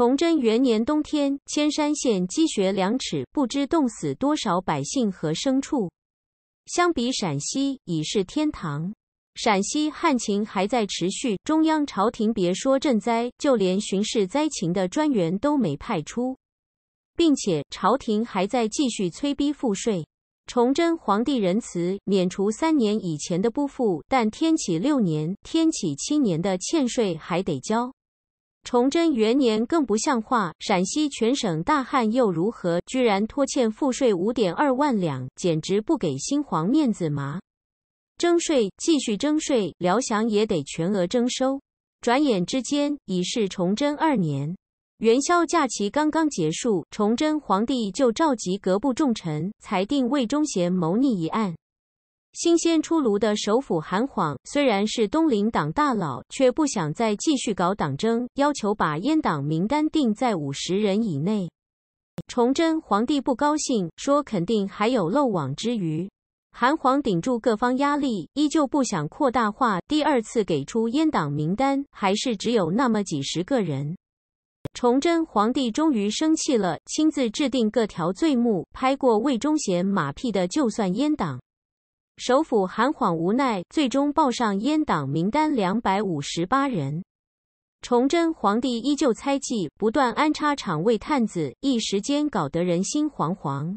崇祯元年冬天，千山县积雪两尺，不知冻死多少百姓和牲畜。相比陕西，已是天堂。陕西旱情还在持续，中央朝廷别说赈灾，就连巡视灾情的专员都没派出，并且朝廷还在继续催逼赋税。崇祯皇帝仁慈，免除三年以前的不赋，但天启六年、天启七年的欠税还得交。崇祯元年更不像话，陕西全省大旱又如何？居然拖欠赋税五点二万两，简直不给新皇面子嘛！征税，继续征税，辽饷也得全额征收。转眼之间已是崇祯二年，元宵假期刚刚结束，崇祯皇帝就召集各部重臣，裁定魏忠贤谋逆一案。新鲜出炉的首辅韩晃虽然是东林党大佬，却不想再继续搞党争，要求把阉党名单定在五十人以内。崇祯皇帝不高兴，说肯定还有漏网之鱼。韩晃顶住各方压力，依旧不想扩大化，第二次给出阉党名单，还是只有那么几十个人。崇祯皇帝终于生气了，亲自制定各条罪目，拍过魏忠贤马屁的就算阉党。首辅韩晃无奈，最终报上阉党名单两百五十八人。崇祯皇帝依旧猜忌，不断安插场卫探子，一时间搞得人心惶惶。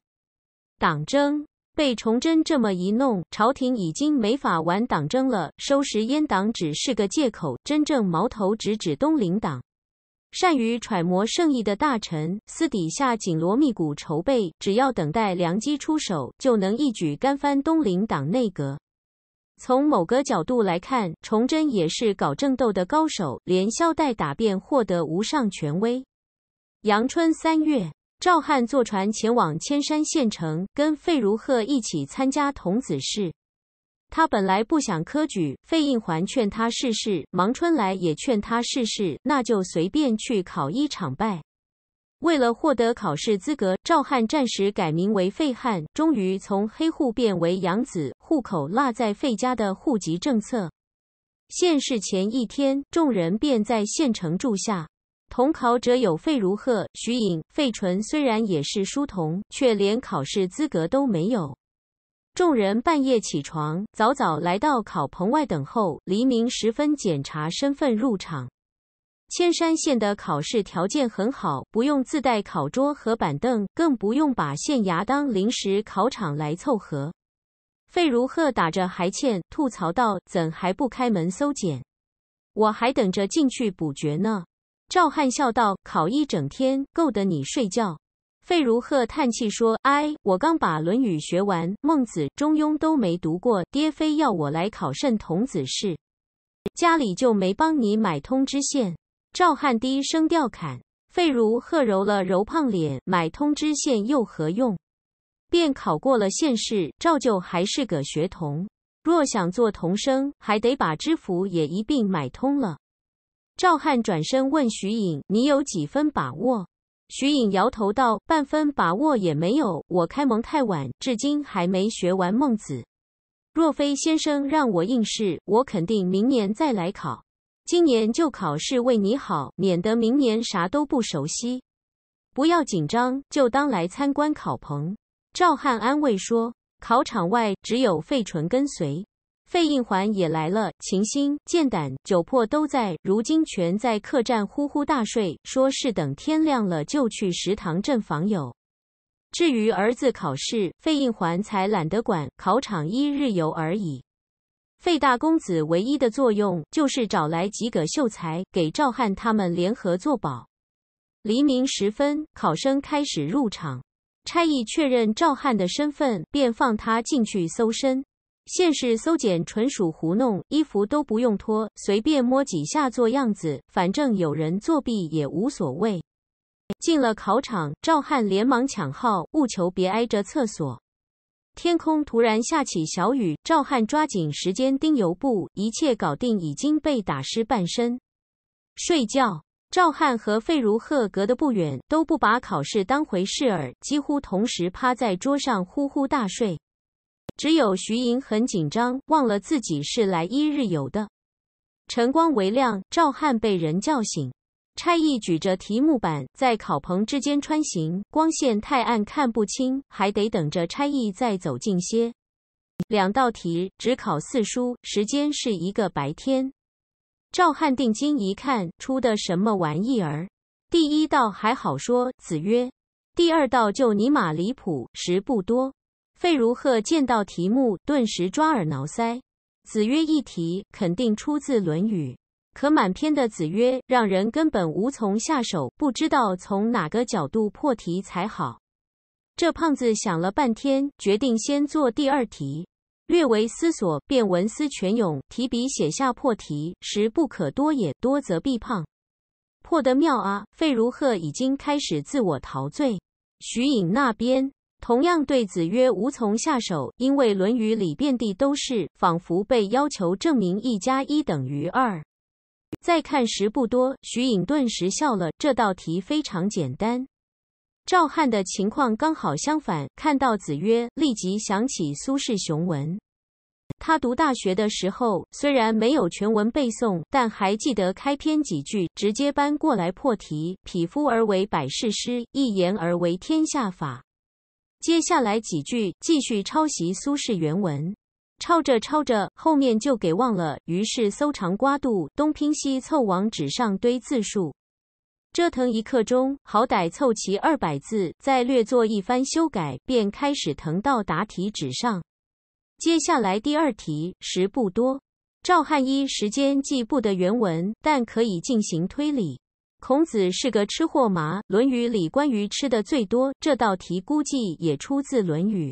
党争被崇祯这么一弄，朝廷已经没法玩党争了，收拾阉党只是个借口，真正矛头直指东林党。善于揣摩圣意的大臣，私底下紧锣密鼓筹备，只要等待良机出手，就能一举干翻东林党内阁。从某个角度来看，崇祯也是搞政斗的高手，连消带打，便获得无上权威。阳春三月，赵汉坐船前往千山县城，跟费如鹤一起参加童子试。他本来不想科举，费应环劝他试试，王春来也劝他试试，那就随便去考一场呗。为了获得考试资格，赵汉暂时改名为费汉，终于从黑户变为养子，户口落在费家的户籍政策。县试前一天，众人便在县城住下。同考者有费如鹤、徐颖、费纯，虽然也是书童，却连考试资格都没有。众人半夜起床，早早来到考棚外等候。黎明时分，检查身份，入场。千山县的考试条件很好，不用自带考桌和板凳，更不用把县衙当临时考场来凑合。费如鹤打着还欠，吐槽道：“怎还不开门搜检？我还等着进去补觉呢。”赵汉笑道：“考一整天，够得你睡觉。”费如鹤叹气说：“哎，我刚把《论语》学完，《孟子》《中庸》都没读过。爹非要我来考慎童子试，家里就没帮你买通知县。”赵汉低声调侃。费如鹤揉了揉胖脸：“买通知县又何用？便考过了县试，照旧还是个学童。若想做童生，还得把知府也一并买通了。”赵汉转身问徐颖：“你有几分把握？”徐颖摇头道：“半分把握也没有。我开蒙太晚，至今还没学完《孟子》。若非先生让我应试，我肯定明年再来考。今年就考试，为你好，免得明年啥都不熟悉。不要紧张，就当来参观考棚。”赵汉安慰说：“考场外只有费纯跟随。”费应环也来了，秦心、剑胆、酒魄都在。如今全在客栈呼呼大睡，说是等天亮了就去石塘镇访友。至于儿子考试，费应环才懒得管，考场一日游而已。费大公子唯一的作用就是找来几个秀才给赵汉他们联合作保。黎明时分，考生开始入场，差役确认赵汉的身份，便放他进去搜身。现是搜检，纯属糊弄，衣服都不用脱，随便摸几下做样子，反正有人作弊也无所谓。进了考场，赵汉连忙抢号，务求别挨着厕所。天空突然下起小雨，赵汉抓紧时间盯油布，一切搞定，已经被打湿半身。睡觉，赵汉和费如鹤隔得不远，都不把考试当回事儿，几乎同时趴在桌上呼呼大睡。只有徐莹很紧张，忘了自己是来一日游的。晨光微亮，赵汉被人叫醒。差役举着题目板在考棚之间穿行，光线太暗，看不清，还得等着差役再走近些。两道题只考四书，时间是一个白天。赵汉定睛一看，出的什么玩意儿？第一道还好说，子曰；第二道就尼玛离谱，时不多。费如鹤见到题目，顿时抓耳挠腮。子曰一题肯定出自《论语》，可满篇的子曰让人根本无从下手，不知道从哪个角度破题才好。这胖子想了半天，决定先做第二题。略为思索，便文思泉涌，提笔写下：“破题时不可多也，多则必胖。”破得妙啊！费如鹤已经开始自我陶醉。徐颖那边。同样对子曰无从下手，因为《论语》里遍地都是，仿佛被要求证明一加一等于二。再看时不多，徐颖顿时笑了。这道题非常简单。赵汉的情况刚好相反，看到子曰，立即想起苏轼雄文。他读大学的时候，虽然没有全文背诵，但还记得开篇几句，直接搬过来破题：“匹夫而为百世师，一言而为天下法。”接下来几句继续抄袭苏轼原文，抄着抄着后面就给忘了。于是搜肠刮肚，东拼西凑往纸上堆字数，折腾一刻钟，好歹凑齐二百字，再略做一番修改，便开始誊到答题纸上。接下来第二题时不多，赵汉一时间记不得原文，但可以进行推理。孔子是个吃货嘛，《论语》里关于吃的最多，这道题估计也出自《论语》。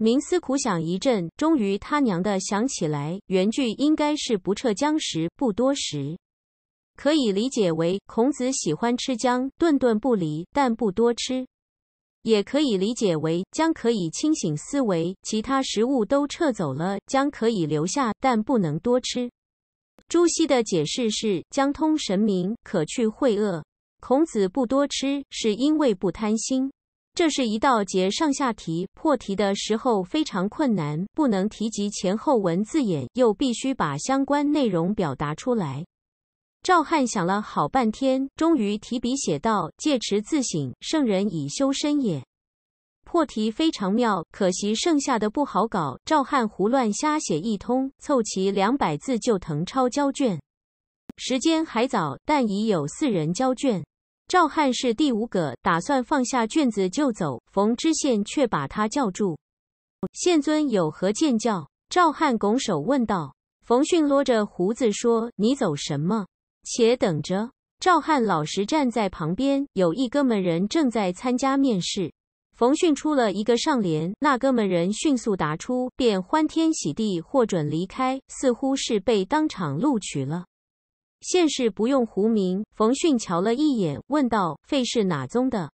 冥思苦想一阵，终于他娘的想起来，原句应该是“不撤姜食，不多食”。可以理解为孔子喜欢吃姜，顿顿不离，但不多吃；也可以理解为姜可以清醒思维，其他食物都撤走了，姜可以留下，但不能多吃。朱熹的解释是：将通神明，可去秽恶。孔子不多吃，是因为不贪心。这是一道节上下题，破题的时候非常困难，不能提及前后文字眼，又必须把相关内容表达出来。赵汉想了好半天，终于提笔写道：“戒持自省，圣人以修身也。”破题非常妙，可惜剩下的不好搞。赵汉胡乱瞎写一通，凑齐两百字就誊抄交卷。时间还早，但已有四人交卷，赵汉是第五个，打算放下卷子就走。冯知县却把他叫住：“县尊有何见教？”赵汉拱手问道。冯逊捋着胡子说：“你走什么？且等着。”赵汉老实站在旁边，有一哥们人正在参加面试。冯逊出了一个上联，那哥们人迅速答出，便欢天喜地获准离开，似乎是被当场录取了。现世不用胡名，冯逊瞧了一眼，问道：“费是哪宗的？”“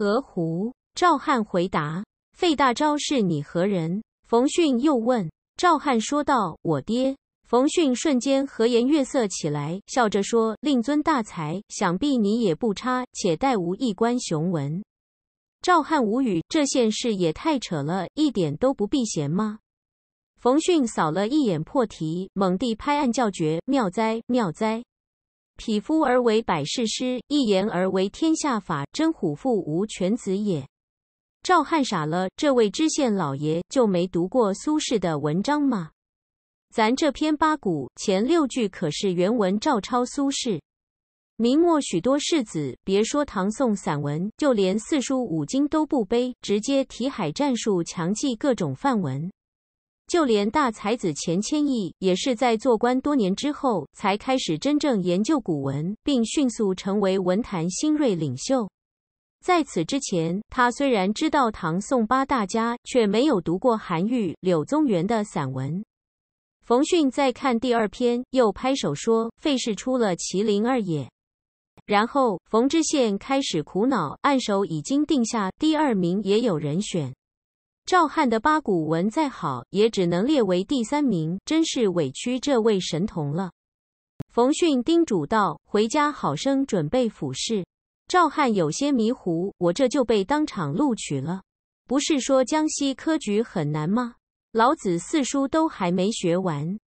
鹅胡。”赵汉回答。“费大昭是你何人？”冯逊又问。赵汉说道：“我爹。”冯逊瞬间和颜悦色起来，笑着说：“令尊大才，想必你也不差，且待吾一观雄文。”赵汉无语，这件事也太扯了，一点都不避嫌吗？冯逊扫了一眼破题，猛地拍案叫绝：“妙哉妙哉！匹夫而为百世师，一言而为天下法，真虎父无犬子也。”赵汉傻了，这位知县老爷就没读过苏轼的文章吗？咱这篇八股前六句可是原文照抄苏轼。明末许多世子，别说唐宋散文，就连四书五经都不背，直接题海战术强记各种范文。就连大才子钱谦益也是在做官多年之后，才开始真正研究古文，并迅速成为文坛新锐领袖。在此之前，他虽然知道唐宋八大家，却没有读过韩愈、柳宗元的散文。冯勋再看第二篇，又拍手说：“费氏出了麒麟二也。”然后，冯知县开始苦恼，按手已经定下第二名也有人选，赵汉的八股文再好，也只能列为第三名，真是委屈这位神童了。冯训叮嘱道：“回家好生准备府试。”赵汉有些迷糊：“我这就被当场录取了？不是说江西科举很难吗？老子四书都还没学完。”